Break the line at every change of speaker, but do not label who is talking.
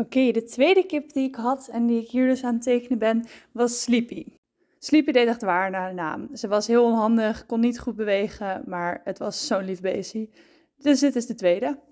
Oké, de tweede kip die ik had en die ik hier dus aan het tekenen ben, was Sleepy. Sleepy deed echt waar naar de naam. Ze was heel onhandig, kon niet goed bewegen, maar het was zo'n lief beestje. Dus dit is de tweede.